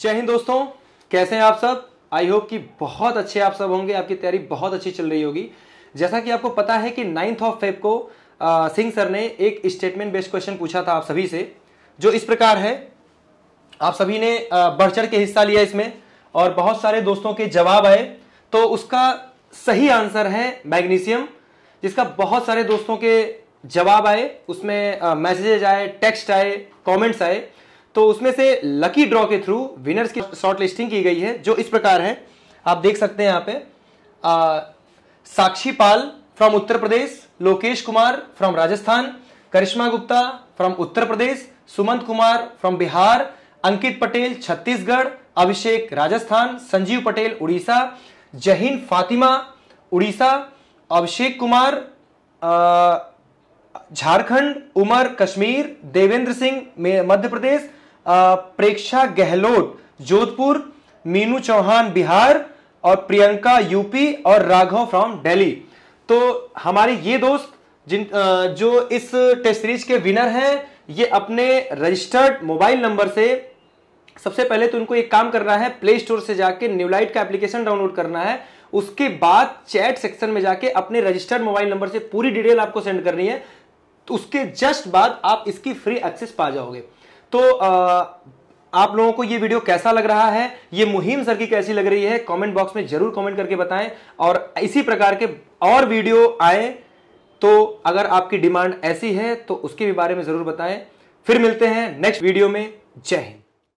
जय हिंद दोस्तों कैसे हैं आप सब आई होप कि बहुत अच्छे आप सब होंगे आपकी तैयारी बहुत अच्छी चल रही होगी जैसा कि आपको पता है कि नाइन्थ ऑफ फेब को सिंह सर ने एक स्टेटमेंट बेस्ड क्वेश्चन पूछा था आप सभी से जो इस प्रकार है आप सभी ने बढ़ चढ़ के हिस्सा लिया इसमें और बहुत सारे दोस्तों के जवाब आए तो उसका सही आंसर है मैग्नीशियम जिसका बहुत सारे दोस्तों के जवाब आए उसमें मैसेजेज आए टेक्स्ट आए कमेंट्स आए तो उसमें से लकी ड्रॉ के थ्रू विनर्स की शॉर्ट लिस्टिंग की गई है जो इस प्रकार है आप देख सकते हैं यहाँ पे आ, Sakshi Pal from Uttar Pradesh Lokesh Kumar from Rajasthan Karishma Gupta from Uttar Pradesh Sumant Kumar from Bihar Ankit Patel Chhattisgarh Abhishek Rajasthan Sanjeev Patel Odisha Zaheen Fatima Odisha Abhishek Kumar Jharkhand Umar Kashmir Devendra Singh Madhya Pradesh Preksha Gehlot Jodhpur Meenu Chauhan Bihar और प्रियंका यूपी और राघव फ्रॉम दिल्ली तो हमारे ये दोस्त जिन जो इस टेस्ट सीरीज के विनर हैं ये अपने रजिस्टर्ड मोबाइल नंबर से सबसे पहले तो उनको एक काम करना है प्ले स्टोर से जाके न्यूलाइट का एप्लीकेशन डाउनलोड करना है उसके बाद चैट सेक्शन में जाके अपने रजिस्टर्ड मोबाइल नंबर से पूरी डिटेल आपको सेंड करनी है तो उसके जस्ट बाद आप इसकी फ्री एक्सेस पा जाओगे तो आ, आप लोगों को ये वीडियो कैसा लग रहा है ये मुहिम सर की कैसी लग रही है कमेंट बॉक्स में जरूर कमेंट करके बताएं और इसी प्रकार के और वीडियो आए तो अगर आपकी डिमांड ऐसी है तो उसके भी बारे में जरूर बताएं फिर मिलते हैं नेक्स्ट वीडियो में जय हिंद